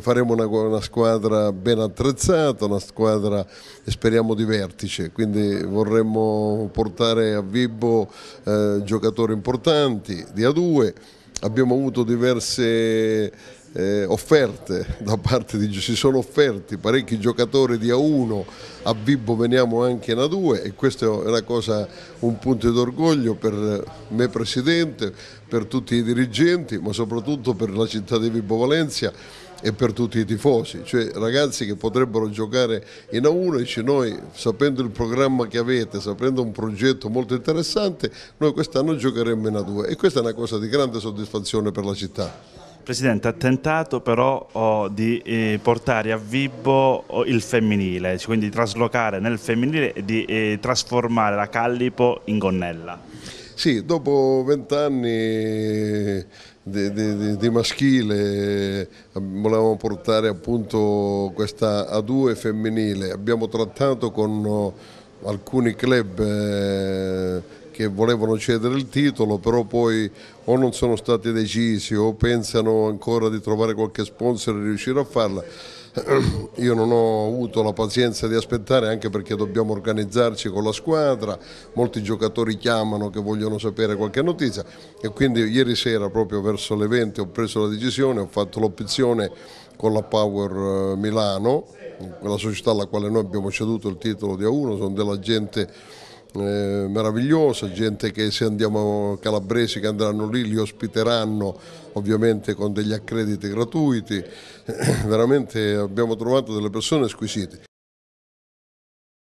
Faremo una, una, squadra ben attrezzata, una squadra speriamo di vertice, quindi vorremmo portare a Vibbo eh, giocatori importanti di A2. Abbiamo avuto diverse eh, offerte da parte di si sono offerti parecchi giocatori di A1, a Vibbo veniamo anche in A2 e questo è una cosa, un punto d'orgoglio per me presidente, per tutti i dirigenti, ma soprattutto per la città di Vibbo Valencia e per tutti i tifosi, cioè ragazzi che potrebbero giocare in A1 e dice noi sapendo il programma che avete, sapendo un progetto molto interessante, noi quest'anno giocheremo in A2 e questa è una cosa di grande soddisfazione per la città. Presidente, ha tentato però oh, di eh, portare a Vibbo oh, il femminile, cioè, quindi di traslocare nel femminile e di eh, trasformare la Callipo in gonnella. Sì, dopo vent'anni di, di, di, maschile volevamo portare appunto questa A2 femminile, abbiamo trattato con eh, alcuni club eh, che volevano cedere il titolo, però poi o non sono stati decisi o pensano ancora di trovare qualche sponsor e riuscire a farla. Io non ho avuto la pazienza di aspettare anche perché dobbiamo organizzarci con la squadra, molti giocatori chiamano che vogliono sapere qualche notizia e quindi ieri sera proprio verso le 20 ho preso la decisione, ho fatto l'opzione con la Power eh, Milano, la società alla quale noi abbiamo ceduto il titolo di A1, sono della gente eh, meravigliosa, gente che se andiamo calabresi che andranno lì li ospiteranno ovviamente con degli accrediti gratuiti, veramente abbiamo trovato delle persone squisite.